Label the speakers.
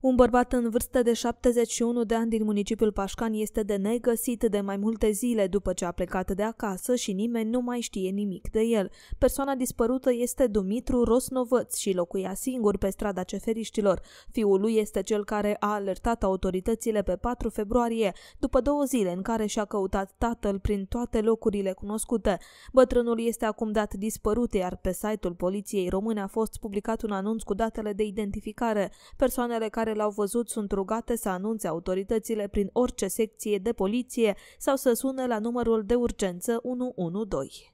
Speaker 1: Un bărbat în vârstă de 71 de ani din municipiul Pașcan este de negăsit de mai multe zile după ce a plecat de acasă și nimeni nu mai știe nimic de el. Persoana dispărută este Dumitru Rosnovăț și locuia singur pe strada Ceferiștilor. Fiul lui este cel care a alertat autoritățile pe 4 februarie, după două zile în care și-a căutat tatăl prin toate locurile cunoscute. Bătrânul este acum dat dispărut, iar pe site-ul Poliției Române a fost publicat un anunț cu datele de identificare. Persoanele care care l-au văzut sunt rugate să anunțe autoritățile prin orice secție de poliție sau să sune la numărul de urgență 112.